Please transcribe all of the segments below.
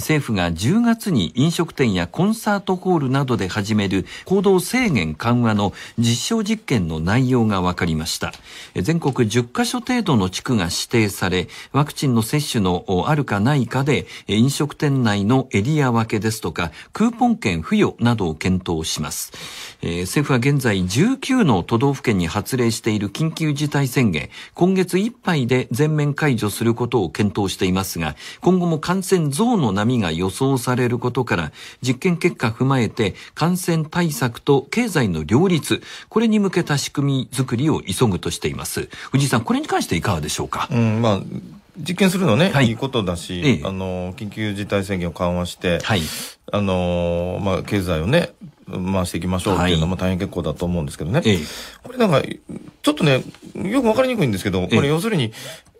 政府が10月に飲食店やコンサートホールなどで始める行動制限緩和の実証実験の内容が分かりました。全国10カ所程度の地区が指定され、ワクチンの接種のあるかないかで、飲食店内のエリア分けですとか、クーポン券付与などを検討します。え政府は現在19の都道府県に発令している緊急事態宣言、今月いっぱいで全面解除することを検討していますが、今後も感染増の波波が予想されることから、実験結果踏まえて感染対策と経済の両立、これに向けた仕組み作りを急ぐとしています。藤井さん、これに関していかがでしょうか。うん、まあ実験するのね、はい、いいことだし、ええ、あの、緊急事態宣言を緩和して、はい、あの、まあ、経済をね、回していきましょうっていうのも大変結構だと思うんですけどね。はい、これなんか、ちょっとね、よくわかりにくいんですけど、これ要するに、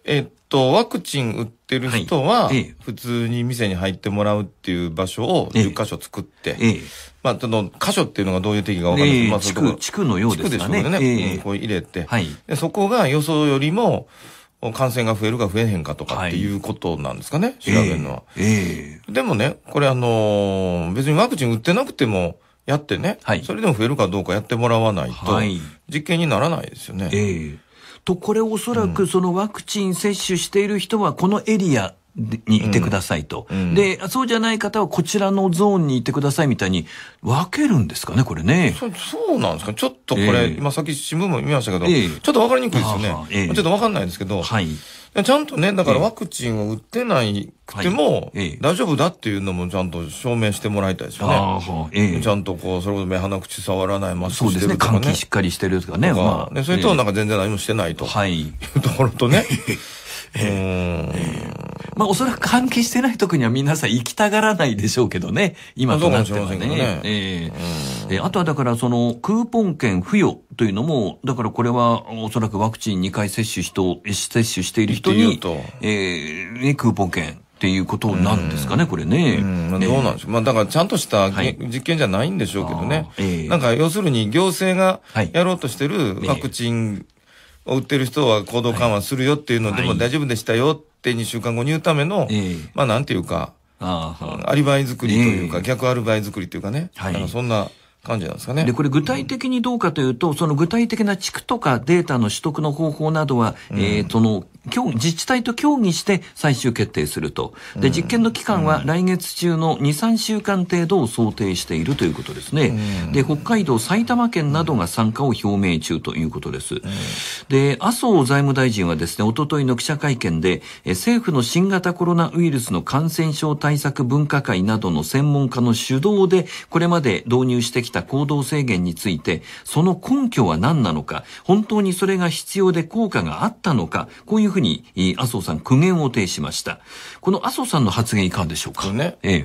えっと、ワクチン打ってる人は、普通に店に入ってもらうっていう場所を10箇所作って、ええまあ、その箇所っていうのがどういう定義かわかんないすまあ、地区のようですね。地区でしょうね。ええこう入れて、はい、で。そこが予想よりも、感染が増えるか増えへんかとかっていうことなんですかね、調べるのは。ええでもね、これあの別にワクチン打ってなくても、やってね、はい、それでも増えるかどうかやってもらわないと、実験にならないですよね。ええと、これおそらくそのワクチン接種している人はこのエリア、にいてくださいと、うん、で、そうじゃない方はこちらのゾーンにいてくださいみたいに分けるんですかね、これね。そそうなんですか。ちょっとこれ、えー、今さっき新聞も見ましたけど、えー、ちょっと分かりにくいですよね。えー、ちょっと分かんないですけど、はい、ちゃんとね、だからワクチンを打ってないくても、大丈夫だっていうのもちゃんと証明してもらいたいですよね。はいええ、ちゃんとこう、それこそ目鼻口触らないマスクしてるとか、ね。そうですね。換気しっかりしてるとかね。まあ、それとなんか全然何もしてないと。はい。いうところとね。ええ、うん。まあおそらく関係してないとこには皆さん行きたがらないでしょうけどね。今となってはね。ねえー、えー、あとはだからそのクーポン券付与というのも、だからこれはおそらくワクチン2回接種人、接種している人に、えー、クーポン券。っていうことなんですかね、これね。うん、まあ、どうなんでしょう。まあ、だからちゃんとした、はい、実験じゃないんでしょうけどね。えー、なんか、要するに行政がやろうとしてるワクチンを打ってる人は行動緩和するよっていうのでも大丈夫でしたよって2週間後に言うための、まあなんていうか、アリバイ作りというか、逆アリバイ作りというかね、はい、あのそんな感じなんですかね。で、これ具体的にどうかというと、その具体的な地区とかデータの取得の方法などは、えー、その協議、自治体と協議して最終決定すると。で、実験の期間は来月中の2、3週間程度を想定しているということですね。で、北海道、埼玉県などが参加を表明中ということです。で、麻生財務大臣はですね、おとといの記者会見で、政府の新型コロナウイルスの感染症対策分科会などの専門家の主導で、これまで導入してきた行動制限について、その根拠は何なのか、本当にそれが必要で効果があったのか、こういうふうに、麻生さん苦言を呈しました。この麻生さんの発言いかんでしょうかね。ええ。い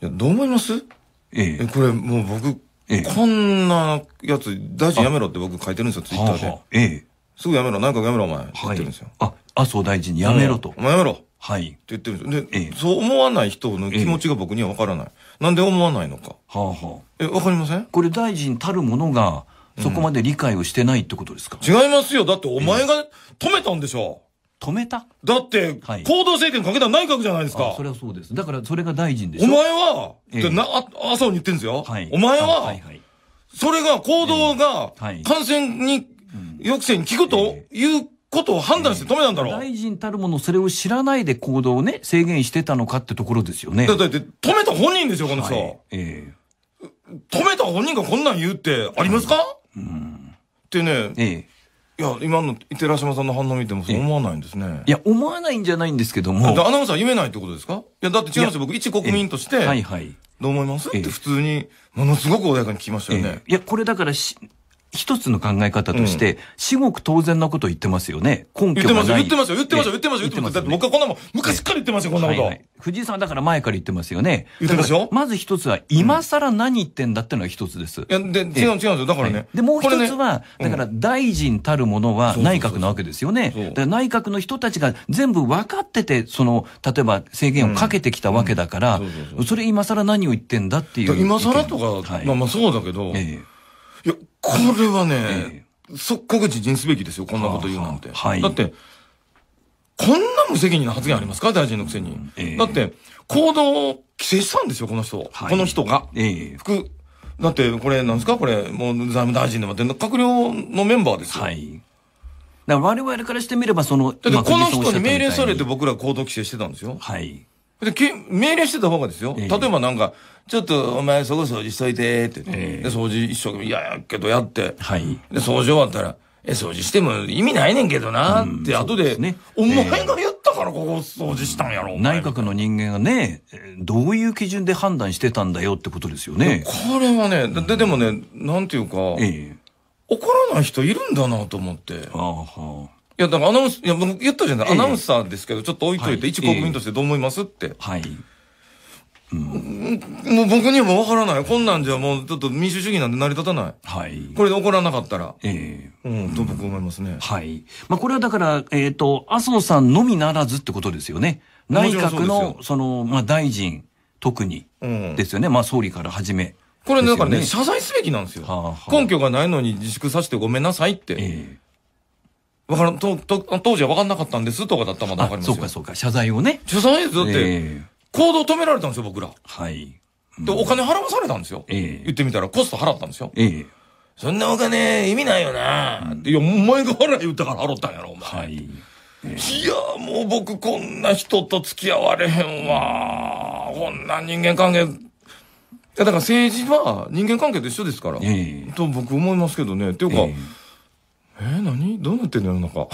や、どう思いますええ。これもう僕、ええ、こんなやつ、大臣やめろって僕書いてるんですよ、ツイッターで。ははええ。すぐやめろ、内閣やめろ、お前。はい、言ってるんですよ。あ、麻生大臣にやめろと。お前やめろ。はい。って言ってるんですよ。で、ええ、そう思わない人の気持ちが僕にはわからない。え、なんで思わないのか。はあ、はあ、え、わかりませんこれ大臣たるものが、そこまで理解をしてないってことですか、違いますよ。だってお前が止めたんでしょ。止めただって、行動制限かけた内閣じゃないですか。それはそうです。だからそれが大臣でしお前は、ええでなあ朝に言ってんですよ。はい、お前は、はいはいそれが行動が感染に、抑制に効くということを判断して止めたんだろ。大臣たるものそれを知らないで行動をね、制限してたのかってところですよね。だって止めた本人ですよ、この人。はいえ止めた本人がこんなん言うってありますか、うん。ってね、ええ。いや、今の寺島さんの反応見てもそう思わないんですね。いや、思わないんじゃないんですけども。アナウンサー言えないってことですかいや、だって違うんですよ。僕、一国民として、はいはい。どう思いますって普通に、ものすごく穏やかに聞きましたよね。いや、これだからし、一つの考え方として、至極当然なこと言ってますよね。根拠がない。言ってますよ、言ってますよ、言ってますよ、言ってますよ。だって僕はこんなもん、昔から言ってますよ、こんなこと。藤井さんはだから前から言ってますよね。言ってますよ。まず一つは、今更何言ってんだってのが一つです。いや、で、違う違うんですよ。だからね。で、もう一つは、だから大臣たるものは内閣なわけですよね。内閣の人たちが全部分かってて、その、例えば制限をかけてきたわけだから、それ今更何を言ってんだっていう。今更とか、まあまあそうだけど、これはね、えー、即刻辞任すべきですよ、こんなこと言うなんて。ははい、だって、こんな無責任な発言ありますか、大臣のくせに。えー、だって、行動を規制したんですよ、この人。はい、この人が。えー、服だって、これ、なんですかこれ、もう財務大臣でもって、閣僚のメンバーですよ。はい。だから我々からしてみれば、その、だってこの人に命令されて僕ら行動規制してたんですよ。はい。で、命令してた方がですよ。例えばなんか、ちょっとお前そこ掃除しといてって、えー、で、掃除一生懸命、いや、やけどやって、はい、で、掃除終わったら、え、掃除しても意味ないねんけどなって、後で、ね、お前がやったからここ掃除したんやろ、えー、内閣の人間がね、どういう基準で判断してたんだよってことですよね。これはね、で、でもね、なんていうか、えー、怒らない人いるんだなと思って。あはあいや、だからアナウンス、いや、僕言ったじゃない、えアナウンサーですけど、ちょっと置いといて、はい、一国民としてどう思いますって。はい。うん、もう僕にはわからない。こんなんじゃもうちょっと民主主義なんて成り立たない。はい。これで怒らなかったら。ええー、うん、と僕思いますね。うん、はい。まあこれはだから、えっ、ー、と、麻生さんのみならずってことですよね。内閣の、その、まあ大臣、特に、ですよね。うん、まあ総理からはじめ。これ、ね、だからね、謝罪すべきなんですよ。はあはあ、根拠がないのに自粛させてごめんなさいって。ええーわからん、と、と、当時は分かんなかったんですとかだったらまだわかりますよ。そうかそうか、謝罪をね。謝罪ですだって、行動止められたんですよ、僕ら。はい。で、お金払わされたんですよ。ええ言ってみたら、コスト払ったんですよ。ええそんなお金、意味ないよな、いや、お前が払い言ったから払ったんやろ、お前。はい。いや、もう僕こんな人と付き合われへんわ。こんな人間関係。いや、だから政治は人間関係と一緒ですから。ええと僕思いますけどね。っていうか、えー、何どうなってんの中。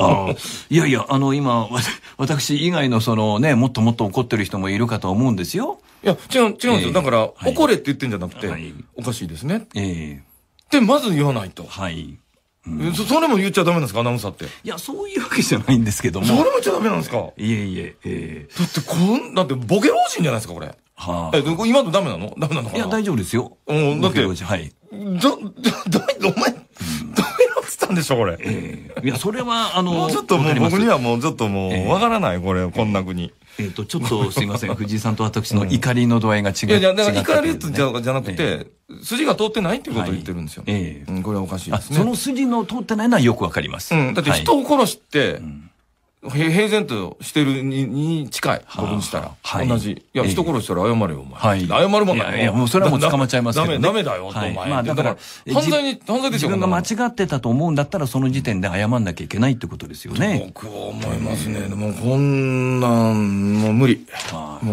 あいやいや、あの、今、私以外のそのね、もっともっと怒ってる人もいるかと思うんですよ。いや、違う、違うんですよ。えー、だから、はい、怒れって言ってんじゃなくて、はい、おかしいですね。ええー。ってまず言わないと。はい。うん、そそれも言っちゃダメなんですかアナウンサーって。いや、そういうわけじゃないんですけども。それも言っちゃダメなんですかいえいえ、ええー、だってこん、だってボケ老人じゃないですか、これ。はあ。え、今のダメなのダメなのかないや、大丈夫ですよ。うん、だって。はい。だ、だ、お前、でしょこれ。いや、それは、あの、もうちょっともう僕にはもうちょっともう、わからない、これ、こんな国。えっと、ちょっとすいません、藤井さんと私の怒りの度合いが違う。いやいや、だから怒りじゃじゃなくて、筋が通ってないっていうことを言ってるんですよ。ええ。これはおかしいですね。その筋の通ってないのはよくわかります。うん。だって人を殺して、平然としてるにに近い。僕にしたら。はい、同じ。いや、人殺したら謝れよ、お前。はい、謝るもんない。いや、もうそれはもう捕まっちゃいますけど、ね。ダメ、ダメだよ、お前。まあ、だから、犯罪に、犯罪ですよ。自分が間違ってたと思うんだったら、その時点で謝んなきゃいけないってことですよね。僕は思いますね。もうこんなん、もう無理。もう